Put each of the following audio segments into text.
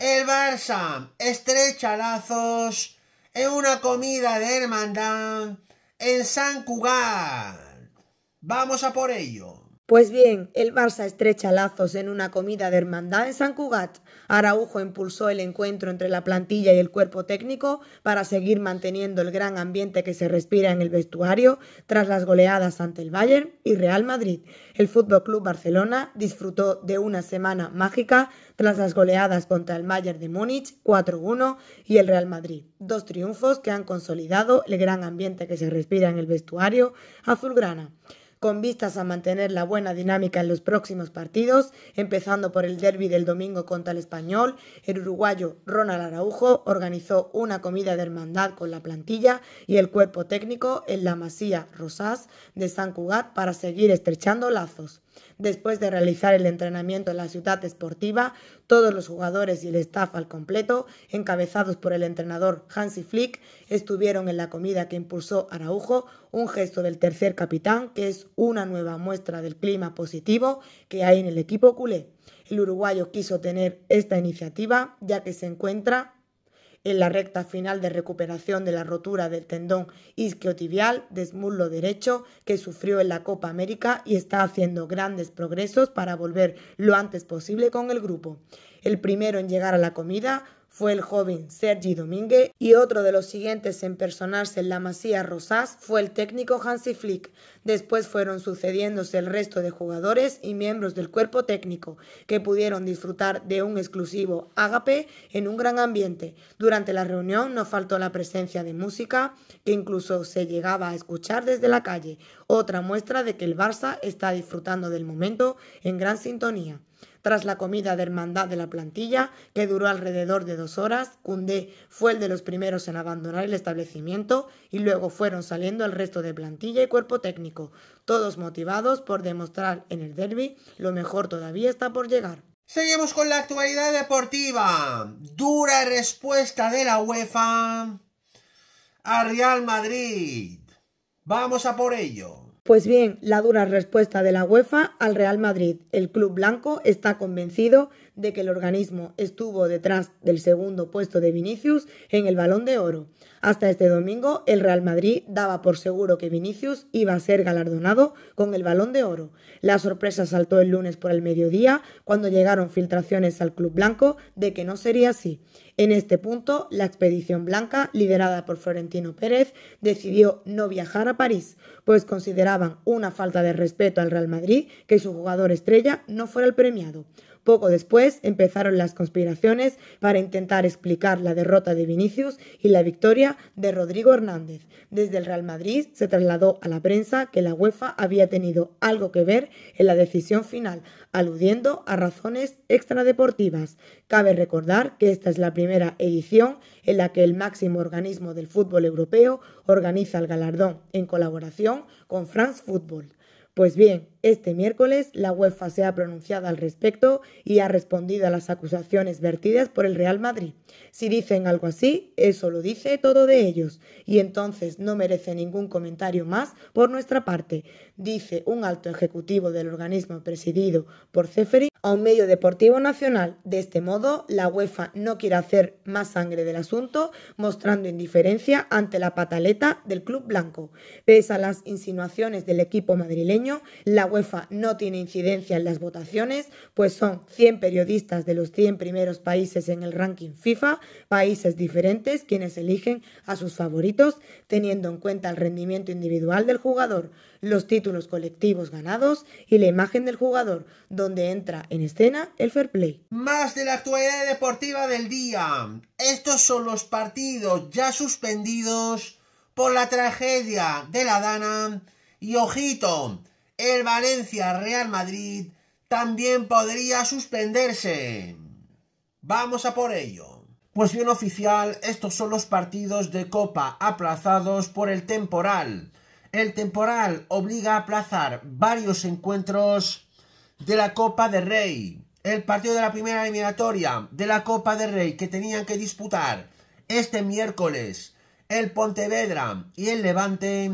El Barça estrecha lazos en una comida de hermandad en San Cugat. Vamos a por ello. Pues bien, el Barça estrecha lazos en una comida de hermandad en San Cugat. Araujo impulsó el encuentro entre la plantilla y el cuerpo técnico para seguir manteniendo el gran ambiente que se respira en el vestuario tras las goleadas ante el Bayern y Real Madrid. El Fútbol Club Barcelona disfrutó de una semana mágica tras las goleadas contra el Bayern de Múnich 4-1 y el Real Madrid. Dos triunfos que han consolidado el gran ambiente que se respira en el vestuario azulgrana con vistas a mantener la buena dinámica en los próximos partidos, empezando por el derby del domingo contra el español, el uruguayo Ronald Araujo organizó una comida de hermandad con la plantilla y el cuerpo técnico en la masía Rosas de San Cugat para seguir estrechando lazos. Después de realizar el entrenamiento en la ciudad deportiva, todos los jugadores y el staff al completo, encabezados por el entrenador Hansi Flick, estuvieron en la comida que impulsó Araujo, un gesto del tercer capitán que es una nueva muestra del clima positivo que hay en el equipo culé. El uruguayo quiso tener esta iniciativa ya que se encuentra en la recta final de recuperación de la rotura del tendón isquiotibial muslo derecho que sufrió en la Copa América y está haciendo grandes progresos para volver lo antes posible con el grupo. El primero en llegar a la comida fue el joven Sergi Domínguez y otro de los siguientes en personarse en la Masía Rosas fue el técnico Hansi Flick. Después fueron sucediéndose el resto de jugadores y miembros del cuerpo técnico que pudieron disfrutar de un exclusivo ágape en un gran ambiente. Durante la reunión no faltó la presencia de música que incluso se llegaba a escuchar desde la calle, otra muestra de que el Barça está disfrutando del momento en gran sintonía. Tras la comida de hermandad de la plantilla, que duró alrededor de dos horas, Cundé fue el de los primeros en abandonar el establecimiento y luego fueron saliendo el resto de plantilla y cuerpo técnico, todos motivados por demostrar en el derby lo mejor todavía está por llegar. Seguimos con la actualidad deportiva. Dura respuesta de la UEFA a Real Madrid. Vamos a por ello. Pues bien, la dura respuesta de la UEFA al Real Madrid. El club blanco está convencido de que el organismo estuvo detrás del segundo puesto de Vinicius en el balón de oro. Hasta este domingo, el Real Madrid daba por seguro que Vinicius iba a ser galardonado con el balón de oro. La sorpresa saltó el lunes por el mediodía cuando llegaron filtraciones al Club Blanco de que no sería así. En este punto, la expedición blanca, liderada por Florentino Pérez, decidió no viajar a París, pues consideraban una falta de respeto al Real Madrid que su jugador estrella no fuera el premiado. Poco después empezaron las conspiraciones para intentar explicar la derrota de Vinicius y la victoria de Rodrigo Hernández. Desde el Real Madrid se trasladó a la prensa que la UEFA había tenido algo que ver en la decisión final, aludiendo a razones extradeportivas. Cabe recordar que esta es la primera edición en la que el máximo organismo del fútbol europeo organiza el galardón en colaboración con France Football. Pues bien, este miércoles la UEFA se ha pronunciado al respecto y ha respondido a las acusaciones vertidas por el Real Madrid. Si dicen algo así, eso lo dice todo de ellos y entonces no merece ningún comentario más por nuestra parte dice un alto ejecutivo del organismo presidido por Ceferi a un medio deportivo nacional. De este modo, la UEFA no quiere hacer más sangre del asunto, mostrando indiferencia ante la pataleta del club blanco. Pese a las insinuaciones del equipo madrileño, la UEFA no tiene incidencia en las votaciones, pues son 100 periodistas de los 100 primeros países en el ranking FIFA, países diferentes quienes eligen a sus favoritos, teniendo en cuenta el rendimiento individual del jugador, los títulos los colectivos ganados y la imagen del jugador, donde entra en escena el fair play. Más de la actualidad deportiva del día. Estos son los partidos ya suspendidos por la tragedia de la Dana. Y ojito, el Valencia Real Madrid también podría suspenderse. Vamos a por ello. Pues bien oficial, estos son los partidos de Copa aplazados por el temporal. El temporal obliga a aplazar varios encuentros de la Copa de Rey. El partido de la primera eliminatoria de la Copa de Rey que tenían que disputar este miércoles el Pontevedra y el Levante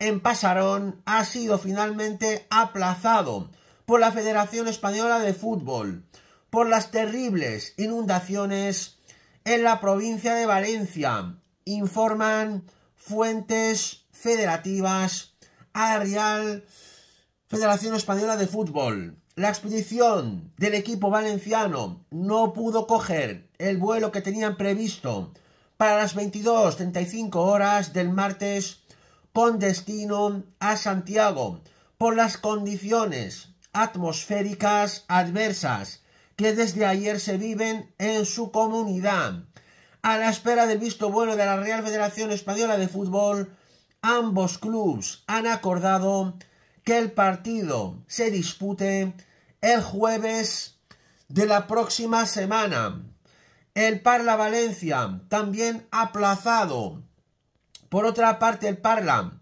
en Pasarón ha sido finalmente aplazado por la Federación Española de Fútbol por las terribles inundaciones en la provincia de Valencia, informan fuentes federativas a la Real Federación Española de Fútbol. La expedición del equipo valenciano no pudo coger el vuelo que tenían previsto para las 22.35 horas del martes con destino a Santiago por las condiciones atmosféricas adversas que desde ayer se viven en su comunidad. A la espera del visto bueno de la Real Federación Española de Fútbol ambos clubes han acordado que el partido se dispute el jueves de la próxima semana. El Parla Valencia también aplazado. Por otra parte, el Parla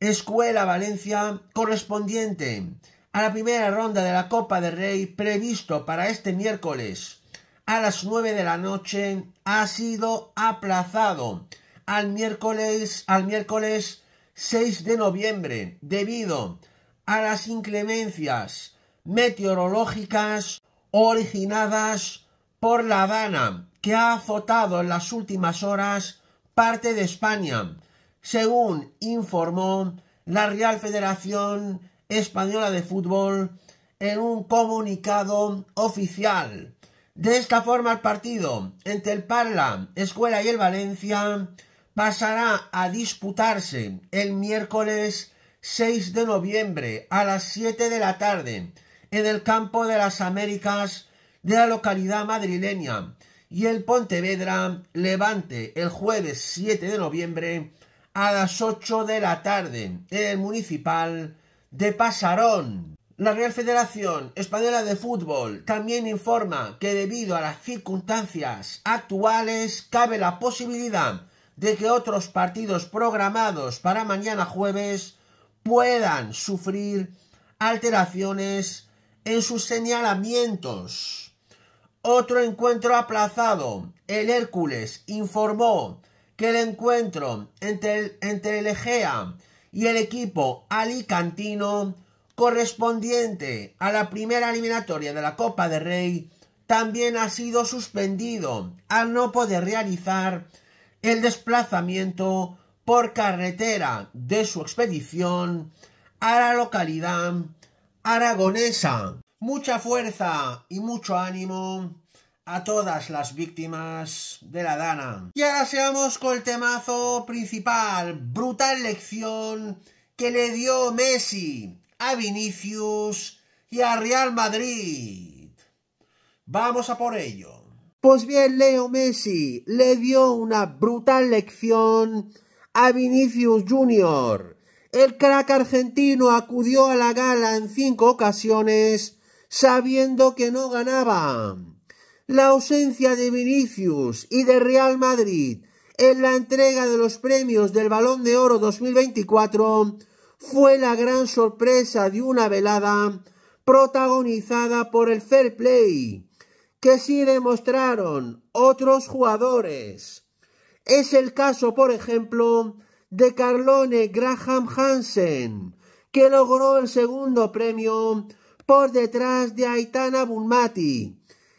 Escuela Valencia correspondiente a la primera ronda de la Copa del Rey previsto para este miércoles a las 9 de la noche ha sido aplazado al miércoles, al miércoles 6 de noviembre debido a las inclemencias meteorológicas originadas por la Habana que ha azotado en las últimas horas parte de España, según informó la Real Federación Española de Fútbol en un comunicado oficial. De esta forma el partido entre el Parla, Escuela y el Valencia pasará a disputarse el miércoles 6 de noviembre a las 7 de la tarde en el campo de las Américas de la localidad madrileña y el Pontevedra Levante el jueves 7 de noviembre a las 8 de la tarde en el municipal de Pasarón. La Real Federación Española de Fútbol también informa que debido a las circunstancias actuales cabe la posibilidad de que otros partidos programados para mañana jueves puedan sufrir alteraciones en sus señalamientos. Otro encuentro aplazado. El Hércules informó que el encuentro entre el, entre el Egea y el equipo alicantino correspondiente a la primera eliminatoria de la Copa de Rey también ha sido suspendido al no poder realizar el desplazamiento por carretera de su expedición a la localidad aragonesa. Mucha fuerza y mucho ánimo a todas las víctimas de la Dana. Y ahora seamos con el temazo principal, brutal lección que le dio Messi a Vinicius y a Real Madrid. Vamos a por ello. Pues bien, Leo Messi le dio una brutal lección a Vinicius Jr. El crack argentino acudió a la gala en cinco ocasiones sabiendo que no ganaba. La ausencia de Vinicius y de Real Madrid en la entrega de los premios del Balón de Oro 2024 fue la gran sorpresa de una velada protagonizada por el fair play que sí demostraron otros jugadores. Es el caso, por ejemplo, de Carlone Graham Hansen, que logró el segundo premio por detrás de Aitana Bunmati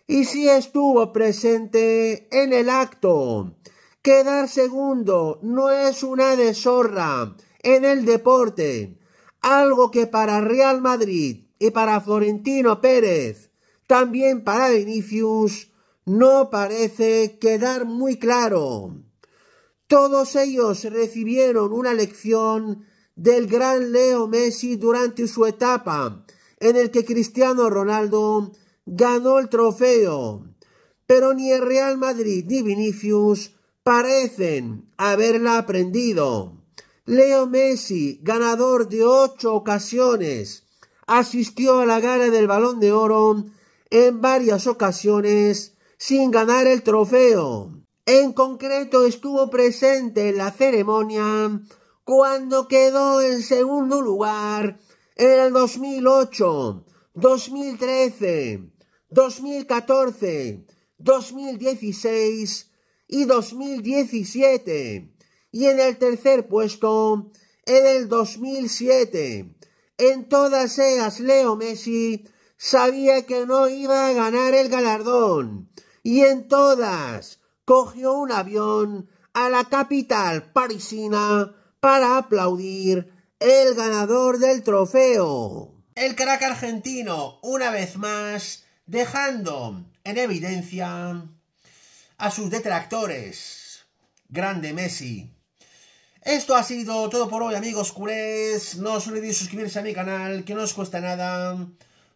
y sí estuvo presente en el acto. Quedar segundo no es una deshonra en el deporte, algo que para Real Madrid y para Florentino Pérez también para Vinicius no parece quedar muy claro. Todos ellos recibieron una lección del gran Leo Messi durante su etapa en el que Cristiano Ronaldo ganó el trofeo. Pero ni el Real Madrid ni Vinicius parecen haberla aprendido. Leo Messi, ganador de ocho ocasiones, asistió a la gala del Balón de Oro en varias ocasiones sin ganar el trofeo. En concreto estuvo presente en la ceremonia cuando quedó en segundo lugar en el 2008, 2013, 2014, 2016 y 2017 y en el tercer puesto en el 2007. En todas ellas Leo Messi sabía que no iba a ganar el galardón y en todas cogió un avión a la capital parisina para aplaudir el ganador del trofeo. El crack argentino, una vez más, dejando en evidencia a sus detractores. Grande Messi. Esto ha sido todo por hoy, amigos culés. No os olvidéis suscribirse a mi canal, que no os cuesta nada